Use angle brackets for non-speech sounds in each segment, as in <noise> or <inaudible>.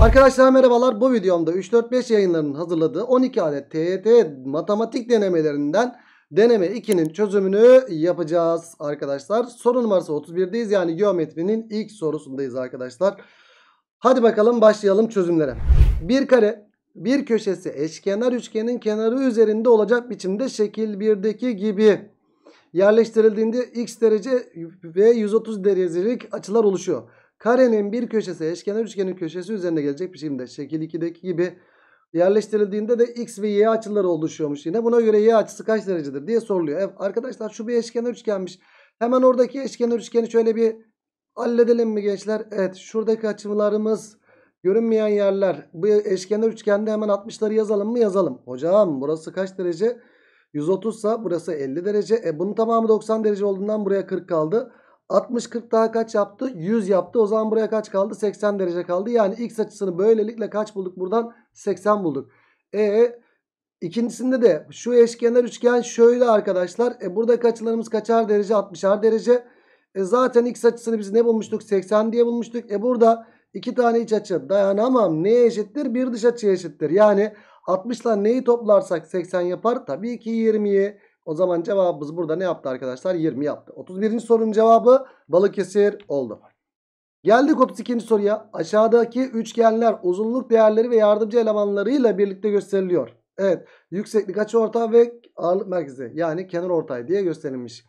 Arkadaşlar merhabalar. Bu videomda 3-4-5 yayınlarının hazırladığı 12 adet TYT matematik denemelerinden deneme 2'nin çözümünü yapacağız arkadaşlar. Soru numarası 31'deyiz. Yani geometrinin ilk sorusundayız arkadaşlar. Hadi bakalım başlayalım çözümlere. Bir kare bir köşesi eşkenar üçgenin kenarı üzerinde olacak biçimde şekil 1'deki gibi yerleştirildiğinde x derece ve 130 derecelik açılar oluşuyor. Karenin bir köşesi eşkenar üçgenin köşesi üzerine gelecek biçimde şekil 2'deki gibi yerleştirildiğinde de x ve y açıları oluşuyormuş yine. Buna göre y açısı kaç derecedir diye soruluyor. Evet, arkadaşlar şu bir eşkenar üçgenmiş. Hemen oradaki eşkenar üçgeni şöyle bir halledelim mi gençler? Evet şuradaki açılarımız görünmeyen yerler. Bu eşkenar üçgende hemen 60'ları yazalım mı? Yazalım. Hocam burası kaç derece? 130 sa burası 50 derece. E bunun tamamı 90 derece olduğundan buraya 40 kaldı. 60-40 daha kaç yaptı? 100 yaptı. O zaman buraya kaç kaldı? 80 derece kaldı. Yani x açısını böylelikle kaç bulduk buradan? 80 bulduk. E ikincisinde de şu eşkenar üçgen şöyle arkadaşlar. E buradaki açılarımız kaçar derece? 60'ar derece. E zaten x açısını biz ne bulmuştuk? 80 diye bulmuştuk. E burada iki tane iç açı dayanamam. Neye eşittir? Bir dış açıya eşittir. Yani 60 ile neyi toplarsak 80 yapar? Tabii ki 20'yi. O zaman cevabımız burada ne yaptı arkadaşlar? 20 yaptı. 31. sorunun cevabı Balıkesir oldu. Geldik 32. soruya. Aşağıdaki üçgenler uzunluk değerleri ve yardımcı elemanlarıyla birlikte gösteriliyor. Evet yükseklik açı açıortay ve ağırlık merkezi yani kenar ortay diye gösterilmiş.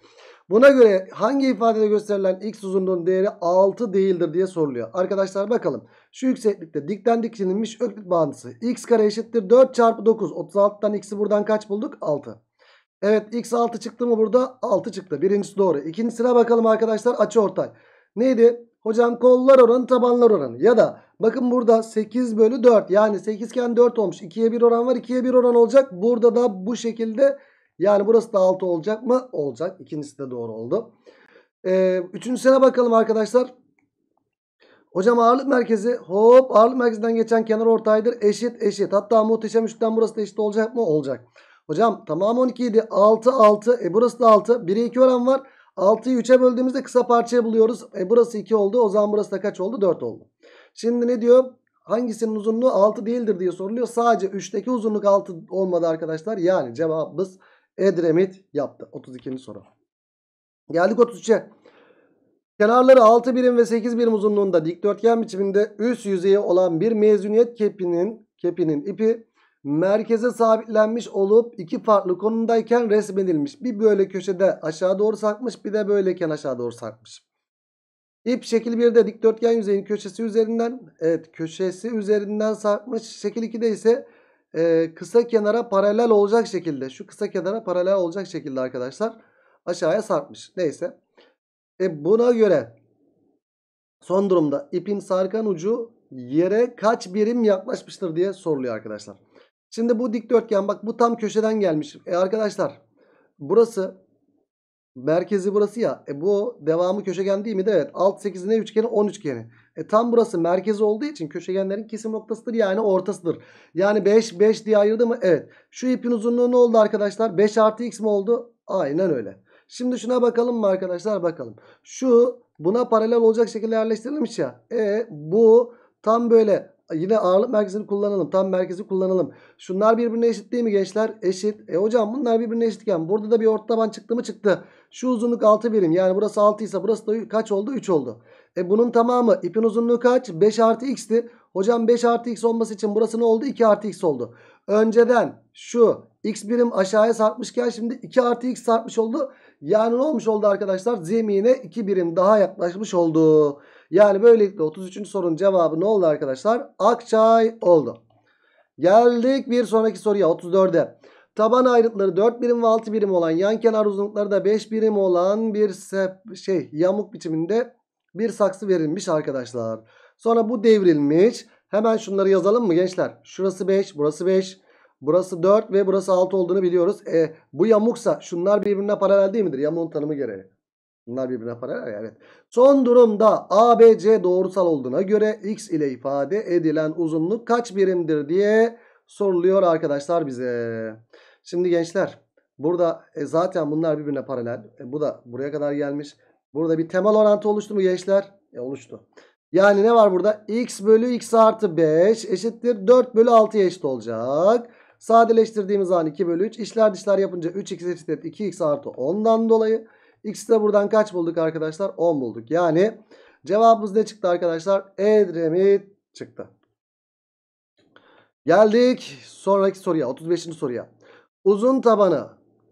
Buna göre hangi ifadede gösterilen x uzunluğun değeri 6 değildir diye soruluyor. Arkadaşlar bakalım. Şu yükseklikte dikten dik çizilmiş bağıntısı. x kare eşittir 4 çarpı 9. 36'dan x'i buradan kaç bulduk? 6. Evet x 6 çıktı mı burada? 6 çıktı. Birincisi doğru. İkincisine bakalım arkadaşlar açı ortay. Neydi? Hocam kollar oranı tabanlar oranı. Ya da bakın burada 8 bölü 4. Yani 8 iken 4 olmuş. 2'ye 1 oran var. 2'ye 1 oran olacak. Burada da bu şekilde yani burası da 6 olacak mı? Olacak. İkincisi de doğru oldu. Ee, üçüncüsüne bakalım arkadaşlar. Hocam ağırlık merkezi hop ağırlık merkezinden geçen kenar ortaydır. Eşit eşit. Hatta muhteşem üçlükten burası da eşit olacak mı? Olacak. Hocam tamam 12 idi. 6 6. E burası da 6. 1'e 2 oran var. 6'yı 3'e böldüğümüzde kısa parçaya buluyoruz. E burası 2 oldu. O zaman burası da kaç oldu? 4 oldu. Şimdi ne diyor? Hangisinin uzunluğu 6 değildir diye soruluyor. Sadece 3'teki uzunluk 6 olmadı arkadaşlar. Yani cevabımız Edremit yaptı. 32. soru. Geldik 33'e. Kenarları 6 birim ve 8 birim uzunluğunda dikdörtgen biçiminde üst yüzeyi olan bir mezuniyet kepinin kepinin ipi merkeze sabitlenmiş olup iki farklı konumdayken resmedilmiş. Bir böyle köşede aşağı doğru sarkmış bir de böyleyken aşağı doğru sarkmış. İp şekil 1'de dikdörtgen yüzeyin köşesi üzerinden evet köşesi üzerinden sarkmış. Şekil 2'de ise e, kısa kenara paralel olacak şekilde şu kısa kenara paralel olacak şekilde arkadaşlar aşağıya sarkmış. Neyse e, buna göre son durumda ipin sarkan ucu yere kaç birim yaklaşmıştır diye soruluyor arkadaşlar. Şimdi bu dikdörtgen bak bu tam köşeden gelmiş. E arkadaşlar burası merkezi burası ya. E bu devamı köşegen değil mi? De evet. Alt 8 ne üçgeni? 13 üçgeni. E tam burası merkezi olduğu için köşegenlerin kesim noktasıdır yani ortasıdır. Yani 5 5 diye ayırdı mı? Evet. Şu ipin uzunluğu ne oldu arkadaşlar? 5 artı x mi oldu? Aynen öyle. Şimdi şuna bakalım mı arkadaşlar? Bakalım. Şu buna paralel olacak şekilde yerleştirilmiş ya. E bu tam böyle Yine ağırlık merkezini kullanalım. Tam merkezi kullanalım. Şunlar birbirine eşit değil mi gençler? Eşit. E hocam bunlar birbirine eşitken burada da bir orta taban çıktı mı çıktı. Şu uzunluk 6 birim. Yani burası 6 ise burası da kaç oldu? 3 oldu. E bunun tamamı ipin uzunluğu kaç? 5 artı x'ti. Hocam 5 artı x olması için burası ne oldu? 2 artı x oldu. Önceden şu x birim aşağıya sarkmışken şimdi 2 artı x sarkmış oldu. Yani ne olmuş oldu arkadaşlar? Zemine 2 birim daha yaklaşmış oldu. Yani böylelikle 33. sorunun cevabı ne oldu arkadaşlar? Akçay oldu. Geldik bir sonraki soruya 34'e. Taban ayrıtları 4 birim ve 6 birim olan yan kenar uzunlukları da 5 birim olan bir sep, şey yamuk biçiminde bir saksı verilmiş arkadaşlar. Sonra bu devrilmiş. Hemen şunları yazalım mı gençler? Şurası 5, burası 5, burası 4 ve burası 6 olduğunu biliyoruz. E, bu yamuksa şunlar birbirine paralel değil midir? Yamuğun tanımı gereği. Bunlar birbirine paralel ya evet. Son durumda ABC doğrusal olduğuna göre x ile ifade edilen uzunluk kaç birimdir diye soruluyor arkadaşlar bize. Şimdi gençler burada e, zaten bunlar birbirine paralel. E, bu da buraya kadar gelmiş. Burada bir temel orantı oluştu mu gençler? E, oluştu. Yani ne var burada? x bölü x artı 5 eşittir 4 bölü 6 eşit olacak. Sadeleştirdiğimiz an 2 bölü 3. İşler dişler yapınca 3x eşittir 2x artı 10'dan dolayı X'i de buradan kaç bulduk arkadaşlar? 10 bulduk. Yani cevabımız ne çıktı arkadaşlar? Edremit çıktı. Geldik sonraki soruya. 35. soruya. Uzun tabanı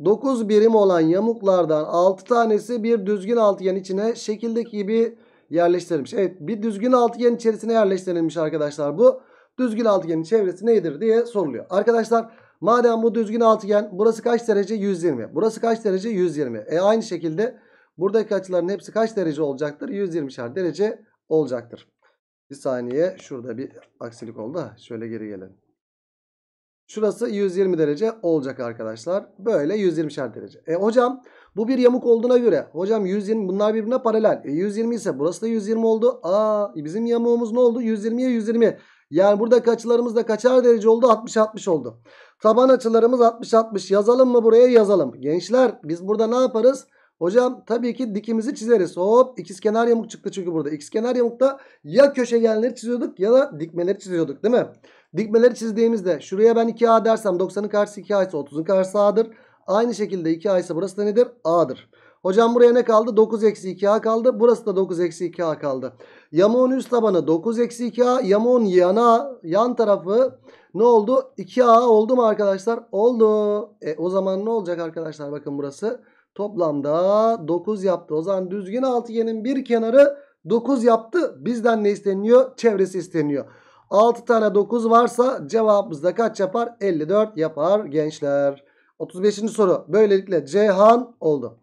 9 birim olan yamuklardan 6 tanesi bir düzgün altıgen içine şekildeki gibi yerleştirilmiş. Evet bir düzgün altıgen içerisine yerleştirilmiş arkadaşlar bu. Düzgün altıgenin çevresi nedir diye soruluyor. Arkadaşlar Madem bu düzgün altıgen burası kaç derece? 120. Burası kaç derece? 120. E aynı şekilde buradaki açıların hepsi kaç derece olacaktır? 120'şer derece olacaktır. Bir saniye şurada bir aksilik oldu. Şöyle geri gelelim. Şurası 120 derece olacak arkadaşlar. Böyle 120'şer derece. E hocam bu bir yamuk olduğuna göre hocam 120 bunlar birbirine paralel. E 120 ise burası da 120 oldu. Aa e, bizim yamuğumuz ne oldu? 120'ye 120. Yani buradaki açılarımız da kaçar derece oldu? 60-60 oldu. Taban açılarımız 60-60. Yazalım mı buraya? Yazalım. Gençler biz burada ne yaparız? Hocam tabii ki dikimizi çizeriz. Hop kenar yamuk çıktı çünkü burada. kenar yamukta ya köşegenleri çiziyorduk ya da dikmeleri çiziyorduk değil mi? Dikmeleri çizdiğimizde şuraya ben 2A dersem 90'ın karşısı 2A ise 30'un karşısı A'dır. Aynı şekilde 2A ise burası da nedir? A'dır. Hocam buraya ne kaldı? 9 eksi 2A kaldı. Burası da 9 eksi 2A kaldı. Yamuğun üst tabanı 9 eksi 2A. Yamuğun yana yan tarafı ne oldu? 2A oldu mu arkadaşlar? Oldu. E, o zaman ne olacak arkadaşlar? Bakın burası toplamda 9 yaptı. O zaman düzgün altıgenin bir kenarı 9 yaptı. Bizden ne isteniyor? Çevresi isteniyor. 6 tane 9 varsa cevabımızda kaç yapar? 54 yapar gençler. 35. soru. Böylelikle Ceyhan oldu.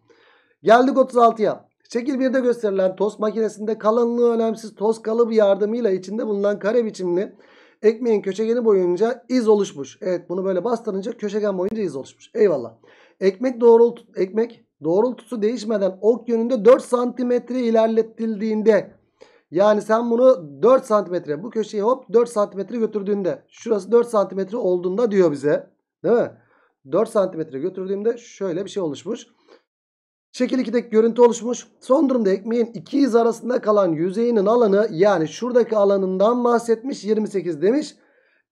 Geldik 36'ya. Şekil 1'de gösterilen tost makinesinde kalınlığı önemsiz toz kalıbı yardımıyla içinde bulunan kare biçimli ekmeğin köşegeni boyunca iz oluşmuş. Evet bunu böyle bastırınca köşegen boyunca iz oluşmuş. Eyvallah. Ekmek doğrult ekmek doğrultusu değişmeden ok yönünde 4 santimetre ilerletildiğinde yani sen bunu 4 santimetre bu köşeyi hop 4 santimetre götürdüğünde şurası 4 santimetre olduğunda diyor bize. Değil mi? 4 santimetre götürdüğümde şöyle bir şey oluşmuş. Şekil 2'deki görüntü oluşmuş. Son durumda ekmeğin iki iz arasında kalan yüzeyinin alanı yani şuradaki alanından bahsetmiş 28 demiş.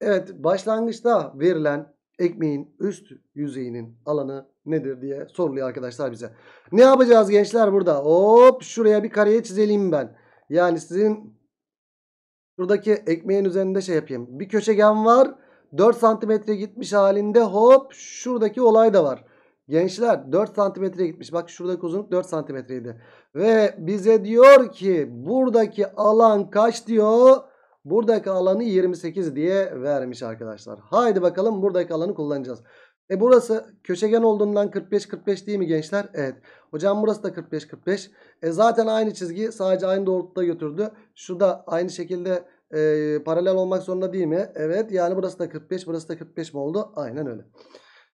Evet başlangıçta verilen ekmeğin üst yüzeyinin alanı nedir diye soruluyor arkadaşlar bize. Ne yapacağız gençler burada? Hop şuraya bir kareye çizelim ben. Yani sizin şuradaki ekmeğin üzerinde şey yapayım. Bir köşegen var. 4 santimetre gitmiş halinde hop şuradaki olay da var. Gençler 4 santimetreye gitmiş. Bak şuradaki uzunluk 4 santimetreydi. Ve bize diyor ki buradaki alan kaç diyor? Buradaki alanı 28 diye vermiş arkadaşlar. Haydi bakalım buradaki alanı kullanacağız. E burası köşegen olduğundan 45-45 değil mi gençler? Evet. Hocam burası da 45-45. E zaten aynı çizgi sadece aynı doğrultuda götürdü. Şu da aynı şekilde e, paralel olmak zorunda değil mi? Evet yani burası da 45 burası da 45 mi oldu? Aynen öyle.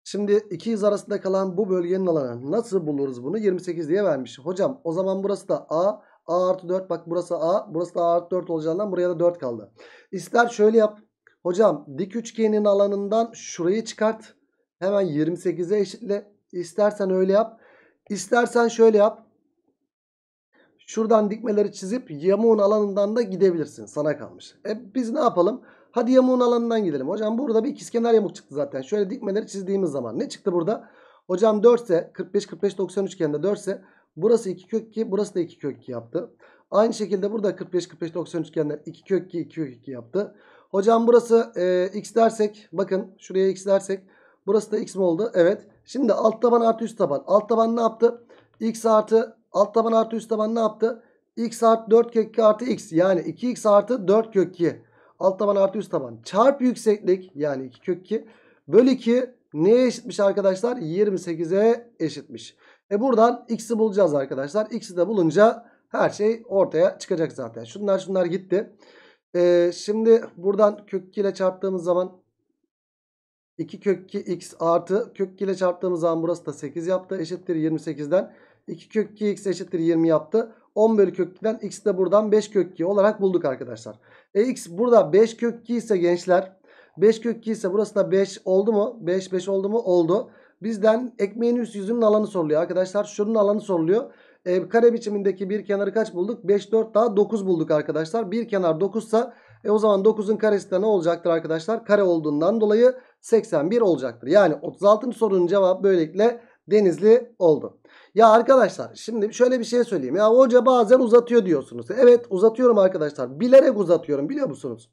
Şimdi iki yüz arasında kalan bu bölgenin alanı nasıl buluruz bunu? 28 diye vermiş. Hocam o zaman burası da A. A artı 4 bak burası A. Burası da A artı 4 olacağından buraya da 4 kaldı. İster şöyle yap. Hocam dik üçgenin alanından şurayı çıkart. Hemen 28'e eşitle. İstersen öyle yap. İstersen şöyle yap. Şuradan dikmeleri çizip yamuğun alanından da gidebilirsin. Sana kalmış. E biz ne yapalım? Hadi yamuğun alanından gidelim. Hocam burada bir ikizkenar yamuk çıktı zaten. Şöyle dikmeleri çizdiğimiz zaman ne çıktı burada? Hocam 4 ise 45 45 90 üçgende 4 ise burası 2 kök 2 burası da 2 kök 2 yaptı. Aynı şekilde burada 45 45 90 üçgenler 2 kök 2 2 kök 2 yaptı. Hocam burası e, x dersek bakın şuraya x dersek burası da x mi oldu? Evet. Şimdi alt taban artı üst taban. Alt taban ne yaptı? x artı alt taban artı üst taban ne yaptı? x artı 4 kök 2 artı x yani 2x artı 4 kök 2. Alt taban artı üst taban. çarp yükseklik yani 2 kök 2 böl 2 neye eşitmiş arkadaşlar? 28'e eşitmiş. E buradan x'i bulacağız arkadaşlar. X'i de bulunca her şey ortaya çıkacak zaten. Şunlar şunlar gitti. Ee, şimdi buradan kök 2 ile çarptığımız zaman 2 kök 2 x artı kök 2 ile çarptığımız zaman burası da 8 yaptı. Eşittir 28'den. 2 kök 2 x eşittir 20 yaptı. 10 bölü kök 2'den x de buradan 5 kök 2 olarak bulduk arkadaşlar. E x burada 5 kök 2 ise gençler 5 kök 2 ise burası da 5 oldu mu? 5 5 oldu mu? Oldu. Bizden ekmeğin üst yüzünün alanı soruluyor arkadaşlar. Şunun alanı soruluyor. E, kare biçimindeki bir kenarı kaç bulduk? 5 4 daha 9 bulduk arkadaşlar. Bir kenar 9 ise e, o zaman 9'un karesi de ne olacaktır arkadaşlar? Kare olduğundan dolayı 81 olacaktır. Yani 36. sorunun cevabı böylelikle denizli oldu. Ya arkadaşlar şimdi şöyle bir şey söyleyeyim. Ya hoca bazen uzatıyor diyorsunuz. Evet uzatıyorum arkadaşlar. Bilerek uzatıyorum biliyor musunuz?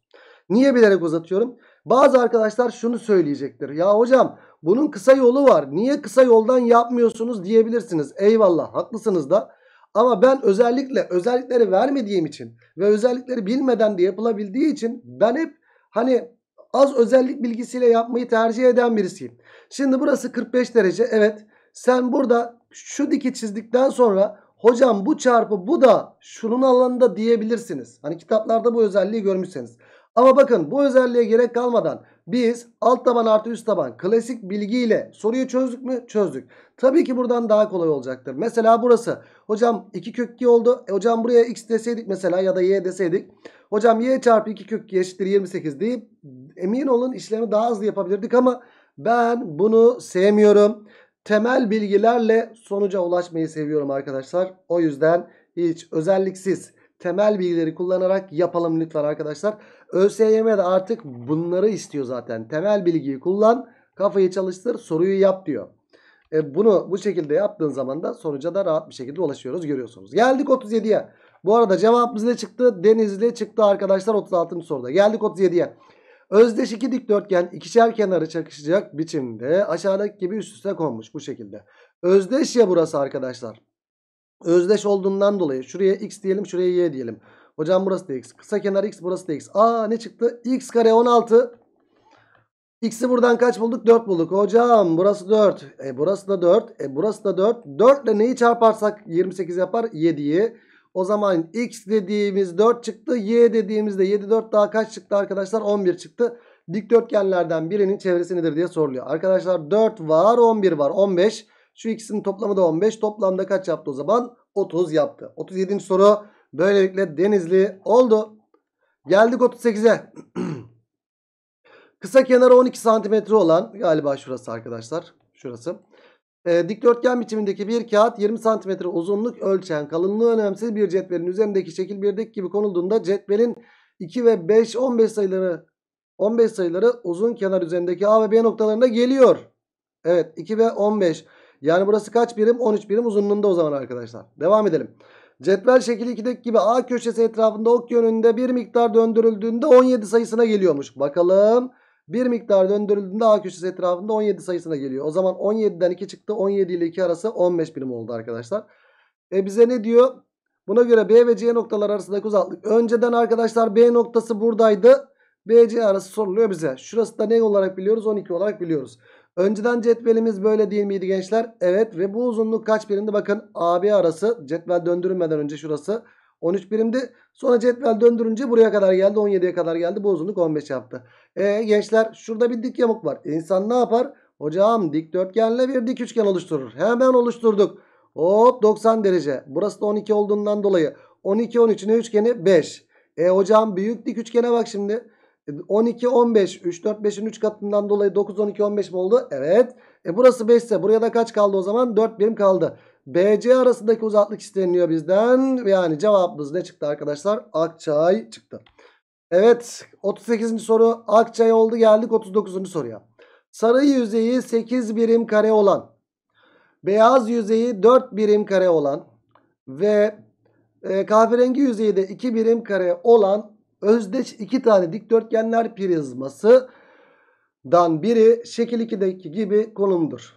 Niye bilerek uzatıyorum? Bazı arkadaşlar şunu söyleyecektir. Ya hocam bunun kısa yolu var. Niye kısa yoldan yapmıyorsunuz diyebilirsiniz. Eyvallah haklısınız da. Ama ben özellikle özellikleri vermediğim için ve özellikleri bilmeden de yapılabildiği için ben hep hani az özellik bilgisiyle yapmayı tercih eden birisiyim. Şimdi burası 45 derece. Evet sen burada şu diki çizdikten sonra hocam bu çarpı bu da şunun alanında diyebilirsiniz. Hani kitaplarda bu özelliği görmüşseniz. Ama bakın bu özelliğe gerek kalmadan biz alt taban artı üst taban klasik bilgiyle soruyu çözdük mü? Çözdük. Tabii ki buradan daha kolay olacaktır. Mesela burası. Hocam 2 kök 2 oldu. E hocam buraya x deseydik mesela ya da y deseydik. Hocam y çarpı 2 kök 2 eşittir 28 deyip emin olun işlemi daha hızlı yapabilirdik ama ben bunu sevmiyorum temel bilgilerle sonuca ulaşmayı seviyorum arkadaşlar. O yüzden hiç özelliksiz temel bilgileri kullanarak yapalım lütfen arkadaşlar. ÖSYM de artık bunları istiyor zaten. Temel bilgiyi kullan, kafayı çalıştır, soruyu yap diyor. E bunu bu şekilde yaptığın zaman da sonuca da rahat bir şekilde ulaşıyoruz görüyorsunuz. Geldik 37'ye. Bu arada cevabımız ne çıktı? Denizli çıktı arkadaşlar 36. soruda. Geldik 37'ye. Özdeş iki dikdörtgen ikişer kenarı çakışacak biçimde aşağıdaki gibi üst üste konmuş bu şekilde. Özdeş ya burası arkadaşlar. Özdeş olduğundan dolayı şuraya x diyelim şuraya y diyelim. Hocam burası da x. Kısa kenar x burası da x. Aa ne çıktı? x kare 16. X'i buradan kaç bulduk? 4 bulduk. Hocam burası 4. E, burası da 4. E, burası da 4. 4 ile neyi çarparsak 28 yapar? 7'yi. O zaman x dediğimiz 4 çıktı. Y dediğimizde 7 4 daha kaç çıktı arkadaşlar? 11 çıktı. Dikdörtgenlerden birinin çevresi nedir diye soruluyor. Arkadaşlar 4 var 11 var 15. Şu ikisinin toplamı da 15. Toplamda kaç yaptı o zaman? 30 yaptı. 37. soru böylelikle Denizli oldu. Geldik 38'e. <clears throat> Kısa kenarı 12 santimetre olan galiba şurası arkadaşlar. Şurası. E, dikdörtgen biçimindeki bir kağıt 20 cm uzunluk ölçen kalınlığı önemsiz bir cetvelin üzerindeki şekil 1'deki gibi konulduğunda cetvelin 2 ve 5 15 sayıları 15 sayıları uzun kenar üzerindeki A ve B noktalarına geliyor. Evet 2 ve 15. Yani burası kaç birim? 13 birim uzunluğunda o zaman arkadaşlar. Devam edelim. Cetvel şekil 2'deki gibi A köşesi etrafında ok yönünde bir miktar döndürüldüğünde 17 sayısına geliyormuş. Bakalım bir miktar döndürüldüğünde A köşesi etrafında 17 sayısına geliyor. O zaman 17'den 2 çıktı. 17 ile 2 arası 15 birim oldu arkadaşlar. E bize ne diyor? Buna göre B ve C noktalar arasındaki uzaklık. Önceden arkadaşlar B noktası buradaydı. B, C arası soruluyor bize. Şurası da ne olarak biliyoruz? 12 olarak biliyoruz. Önceden cetvelimiz böyle değil miydi gençler? Evet ve bu uzunluk kaç birimdi? Bakın AB arası cetvel döndürülmeden önce şurası. Şurası. 13 birimdi. Sonra cetvel döndürünce buraya kadar geldi. 17'ye kadar geldi. Bu uzunluk 15 yaptı. E gençler şurada bir dik yamuk var. İnsan ne yapar? Hocam dikdörtgenle bir dik üçgen oluşturur. Hemen oluşturduk. Hop 90 derece. Burası da 12 olduğundan dolayı 12 13'ün üçgeni 5. E hocam büyük dik üçgene bak şimdi. 12, 15. 3, 4, 5'in 3 katından dolayı 9, 12, 15 mi oldu? Evet. E burası 5 ise buraya da kaç kaldı o zaman? 4 birim kaldı. BC arasındaki uzaklık isteniliyor bizden. Yani cevabımız ne çıktı arkadaşlar? Akçay çıktı. Evet 38. soru Akçay oldu geldik 39. soruya. Sarı yüzeyi 8 birim kare olan, beyaz yüzeyi 4 birim kare olan ve e, kahverengi yüzeyi de 2 birim kare olan özdeş iki tane dikdörtgenler prizması dan biri şekil 2'deki gibi konumdur.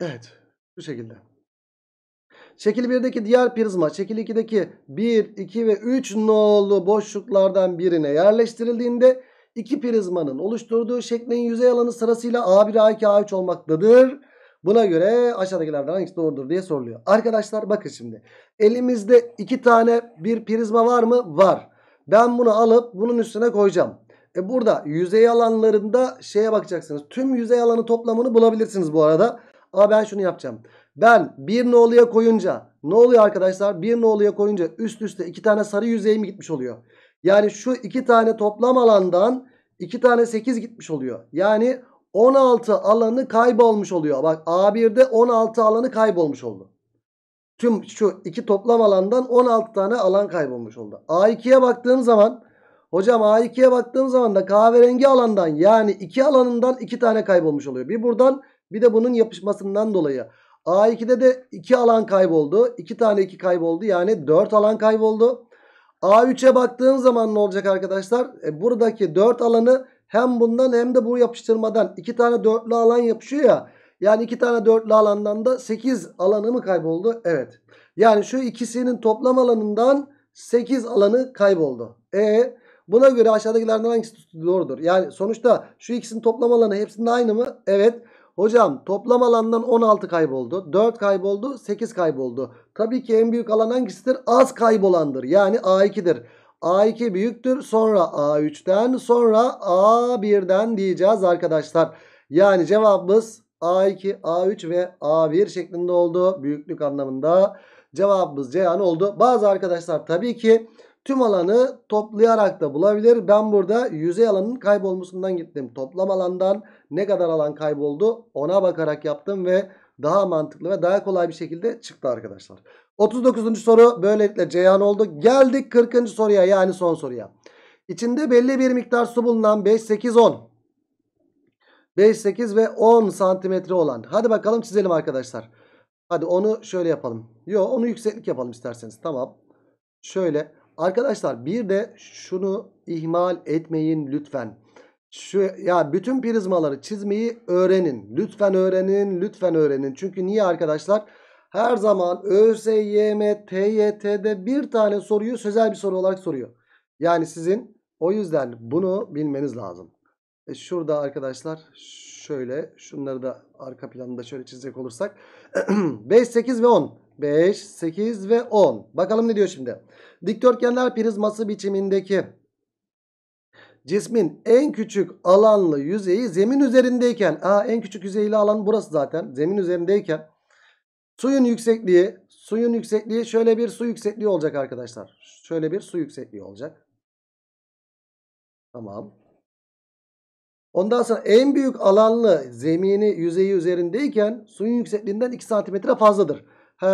Evet bu şekilde. Şekil 1'deki diğer prizma şekil 2'deki 1, 2 ve 3 nolu boşluklardan birine yerleştirildiğinde iki prizmanın oluşturduğu şeklin yüzey alanı sırasıyla A1, A2, A3 olmaktadır. Buna göre aşağıdakilerden hangisi doğrudur diye soruluyor. Arkadaşlar bakın şimdi. Elimizde iki tane bir prizma var mı? Var. Ben bunu alıp bunun üstüne koyacağım. E burada yüzey alanlarında şeye bakacaksınız. Tüm yüzey alanı toplamını bulabilirsiniz bu arada. Ama ben şunu yapacağım. Ben bir noluya koyunca ne oluyor arkadaşlar? Bir noluya koyunca üst üste iki tane sarı yüzey mi gitmiş oluyor? Yani şu iki tane toplam alandan iki tane 8 gitmiş oluyor. Yani 16 alanı kaybolmuş oluyor. Bak A1'de 16 alanı kaybolmuş oldu tüm şu iki toplam alandan 16 tane alan kaybolmuş oldu. A2'ye baktığım zaman hocam A2'ye baktığım zaman da kahverengi alandan yani iki alanından iki tane kaybolmuş oluyor. Bir buradan bir de bunun yapışmasından dolayı. A2'de de iki alan kayboldu. iki tane iki kayboldu. Yani dört alan kayboldu. A3'e baktığım zaman ne olacak arkadaşlar? E, buradaki dört alanı hem bundan hem de bu yapıştırmadan iki tane dörtlü alan yapışıyor ya. Yani iki tane dörtlü alandan da 8 alanı mı kayboldu? Evet. Yani şu ikisinin toplam alanından 8 alanı kayboldu. E buna göre aşağıdakilerden hangisi doğrudur? Yani sonuçta şu ikisinin toplam alanı hepsinde aynı mı? Evet. Hocam toplam alandan 16 kayboldu. 4 kayboldu. 8 kayboldu. Tabii ki en büyük alan hangisidir? Az kaybolandır. Yani A2'dir. A2 büyüktür. Sonra A3'ten sonra A1'den diyeceğiz arkadaşlar. Yani cevabımız A2, A3 ve A1 şeklinde oldu. Büyüklük anlamında cevabımız Ceyhan oldu. Bazı arkadaşlar tabii ki tüm alanı toplayarak da bulabilir. Ben burada yüzey alanın kaybolmasından gittim. Toplam alandan ne kadar alan kayboldu ona bakarak yaptım ve daha mantıklı ve daha kolay bir şekilde çıktı arkadaşlar. 39. soru böylelikle Ceyhan oldu. Geldik 40. soruya yani son soruya. İçinde belli bir miktar su bulunan 5, 8, 10 5, 8 ve 10 santimetre olan. Hadi bakalım çizelim arkadaşlar. Hadi onu şöyle yapalım. Yo onu yükseklik yapalım isterseniz. Tamam. Şöyle. Arkadaşlar bir de şunu ihmal etmeyin lütfen. Şu ya bütün prizmaları çizmeyi öğrenin. Lütfen öğrenin, lütfen öğrenin. Çünkü niye arkadaşlar? Her zaman ÖSYM, TYT'de bir tane soruyu sözel bir soru olarak soruyor. Yani sizin o yüzden bunu bilmeniz lazım. E şurada arkadaşlar şöyle şunları da arka planında şöyle çizecek olursak 5, <clears throat> 8 ve 10. 5, 8 ve 10. Bakalım ne diyor şimdi. Dikdörtgenler prizması biçimindeki cismin en küçük alanlı yüzeyi zemin üzerindeyken. Aa, en küçük yüzeyli alan burası zaten. Zemin üzerindeyken. Suyun yüksekliği. Suyun yüksekliği şöyle bir su yüksekliği olacak arkadaşlar. Şöyle bir su yüksekliği olacak. Tamam. Ondan sonra en büyük alanlı zemini yüzeyi üzerindeyken suyun yüksekliğinden 2 santimetre fazladır. He,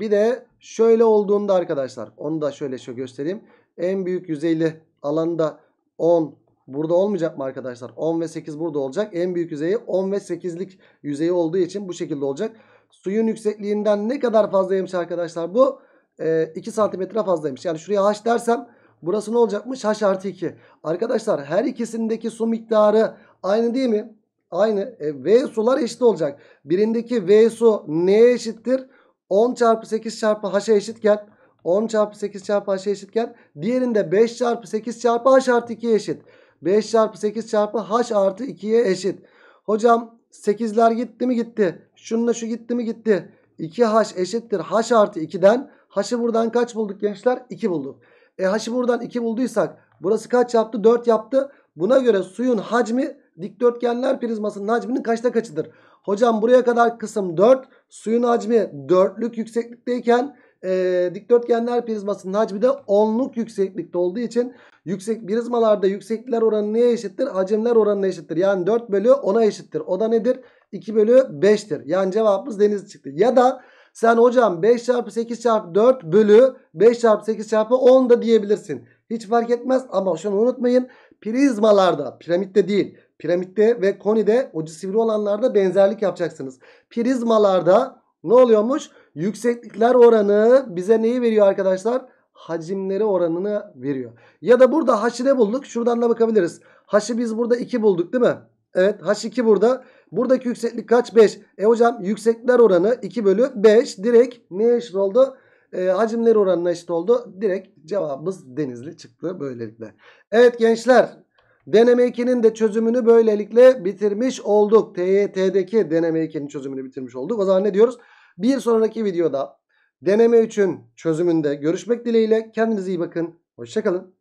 bir de şöyle olduğunda arkadaşlar onu da şöyle şu göstereyim. En büyük yüzeyli alanda 10 burada olmayacak mı arkadaşlar? 10 ve 8 burada olacak. En büyük yüzeyi 10 ve 8'lik yüzeyi olduğu için bu şekilde olacak. Suyun yüksekliğinden ne kadar fazlaymış arkadaşlar bu? E, 2 santimetre fazlaymış. Yani şuraya h dersem Burası ne olacakmış? H artı 2. Arkadaşlar her ikisindeki su miktarı aynı değil mi? Aynı. E, v sular eşit olacak. Birindeki V su neye eşittir? 10 çarpı 8 çarpı H'a eşitken 10 çarpı 8 çarpı H'a eşitken diğerinde 5 çarpı 8 çarpı H artı 2'ye eşit. 5 çarpı 8 çarpı H artı 2'ye eşit. Hocam 8'ler gitti mi gitti. Şununla şu gitti mi gitti. 2H eşittir H artı 2'den. H'ı buradan kaç bulduk gençler? 2 bulduk. E h'ı buradan 2 bulduysak burası kaç yaptı? 4 yaptı. Buna göre suyun hacmi dikdörtgenler prizmasının hacminin kaçta kaçıdır? Hocam buraya kadar kısım 4. Suyun hacmi 4'lük yükseklikteyken e, dikdörtgenler prizmasının hacmi de 10'luk yükseklikte olduğu için yüksek prizmalarda yükseklikler oranı neye eşittir? Hacimler oranına eşittir. Yani 4 bölü 10'a eşittir. O da nedir? 2 bölü 5'tir. Yani cevabımız deniz çıktı. Ya da sen hocam 5 çarpı 8 çarpı 4 bölü 5 çarpı 8 çarpı 10 da diyebilirsin. Hiç fark etmez ama şunu unutmayın. Prizmalarda piramitte değil piramitte ve konide ucu sivri olanlarda benzerlik yapacaksınız. Prizmalarda ne oluyormuş? Yükseklikler oranı bize neyi veriyor arkadaşlar? Hacimleri oranını veriyor. Ya da burada h'ı ne bulduk? Şuradan da bakabiliriz. H'ı biz burada 2 bulduk değil mi? Evet h2 burada. Buradaki yükseklik kaç? 5. E hocam yüksekler oranı 2 bölü 5. Direkt ne eşit oldu? E, hacimler oranına eşit oldu. Direkt cevabımız denizli çıktı böylelikle. Evet gençler deneme 2'nin de çözümünü böylelikle bitirmiş olduk. TYT'deki deneme 2'nin çözümünü bitirmiş olduk. O zaman ne diyoruz? Bir sonraki videoda deneme 3'ün çözümünde görüşmek dileğiyle. Kendinize iyi bakın. Hoşçakalın.